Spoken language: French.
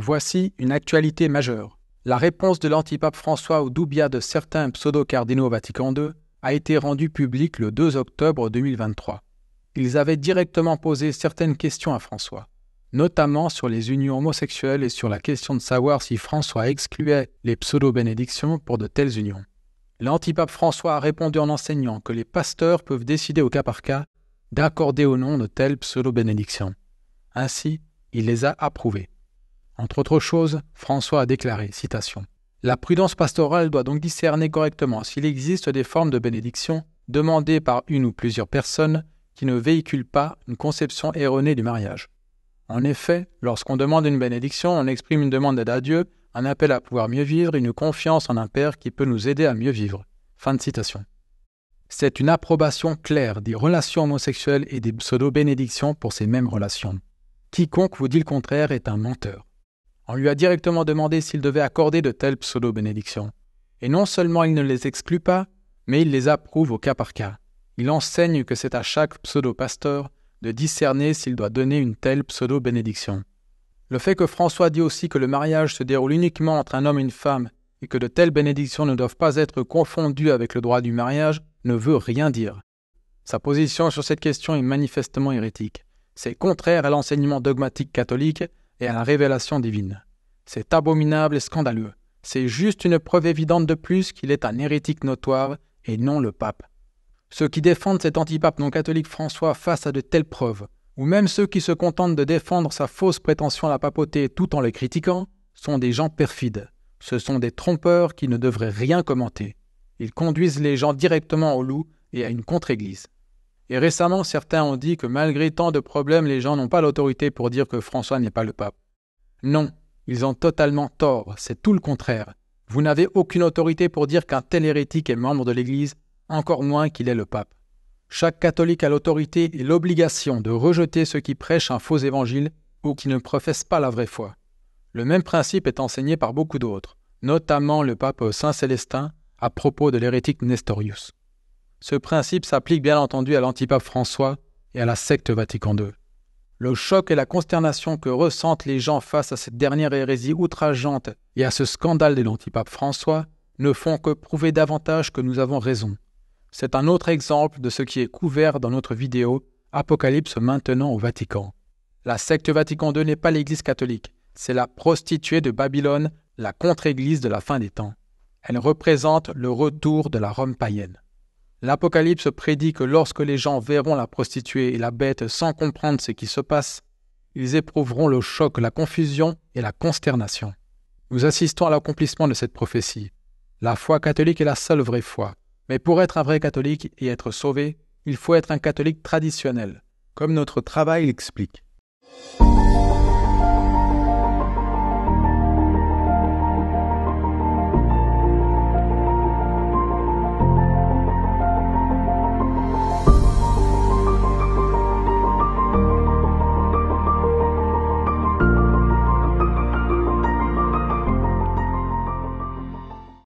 Voici une actualité majeure. La réponse de l'antipape François au doubia de certains pseudo-cardinaux au Vatican II a été rendue publique le 2 octobre 2023. Ils avaient directement posé certaines questions à François, notamment sur les unions homosexuelles et sur la question de savoir si François excluait les pseudo-bénédictions pour de telles unions. L'antipape François a répondu en enseignant que les pasteurs peuvent décider au cas par cas d'accorder au nom de telles pseudo-bénédictions. Ainsi, il les a approuvées. Entre autres choses, François a déclaré, citation, La prudence pastorale doit donc discerner correctement s'il existe des formes de bénédiction demandées par une ou plusieurs personnes qui ne véhiculent pas une conception erronée du mariage. En effet, lorsqu'on demande une bénédiction, on exprime une demande d'aide à Dieu, un appel à pouvoir mieux vivre, une confiance en un Père qui peut nous aider à mieux vivre. Fin de citation. C'est une approbation claire des relations homosexuelles et des pseudo-bénédictions pour ces mêmes relations. Quiconque vous dit le contraire est un menteur. On lui a directement demandé s'il devait accorder de telles pseudo-bénédictions. Et non seulement il ne les exclut pas, mais il les approuve au cas par cas. Il enseigne que c'est à chaque pseudo-pasteur de discerner s'il doit donner une telle pseudo-bénédiction. Le fait que François dit aussi que le mariage se déroule uniquement entre un homme et une femme et que de telles bénédictions ne doivent pas être confondues avec le droit du mariage ne veut rien dire. Sa position sur cette question est manifestement hérétique. C'est contraire à l'enseignement dogmatique catholique et à la révélation divine. C'est abominable et scandaleux. C'est juste une preuve évidente de plus qu'il est un hérétique notoire et non le pape. Ceux qui défendent cet antipape non catholique François face à de telles preuves, ou même ceux qui se contentent de défendre sa fausse prétention à la papauté tout en les critiquant, sont des gens perfides. Ce sont des trompeurs qui ne devraient rien commenter. Ils conduisent les gens directement au loup et à une contre-église. Et récemment, certains ont dit que malgré tant de problèmes, les gens n'ont pas l'autorité pour dire que François n'est pas le pape. Non, ils ont totalement tort, c'est tout le contraire. Vous n'avez aucune autorité pour dire qu'un tel hérétique est membre de l'Église, encore moins qu'il est le pape. Chaque catholique a l'autorité et l'obligation de rejeter ceux qui prêchent un faux évangile ou qui ne professent pas la vraie foi. Le même principe est enseigné par beaucoup d'autres, notamment le pape Saint Célestin à propos de l'hérétique Nestorius. Ce principe s'applique bien entendu à l'antipape François et à la secte Vatican II. Le choc et la consternation que ressentent les gens face à cette dernière hérésie outrageante et à ce scandale de l'antipape François ne font que prouver davantage que nous avons raison. C'est un autre exemple de ce qui est couvert dans notre vidéo Apocalypse maintenant au Vatican. La secte Vatican II n'est pas l'Église catholique, c'est la prostituée de Babylone, la contre-Église de la fin des temps. Elle représente le retour de la Rome païenne. L'Apocalypse prédit que lorsque les gens verront la prostituée et la bête sans comprendre ce qui se passe, ils éprouveront le choc, la confusion et la consternation. Nous assistons à l'accomplissement de cette prophétie. La foi catholique est la seule vraie foi. Mais pour être un vrai catholique et être sauvé, il faut être un catholique traditionnel, comme notre travail l'explique.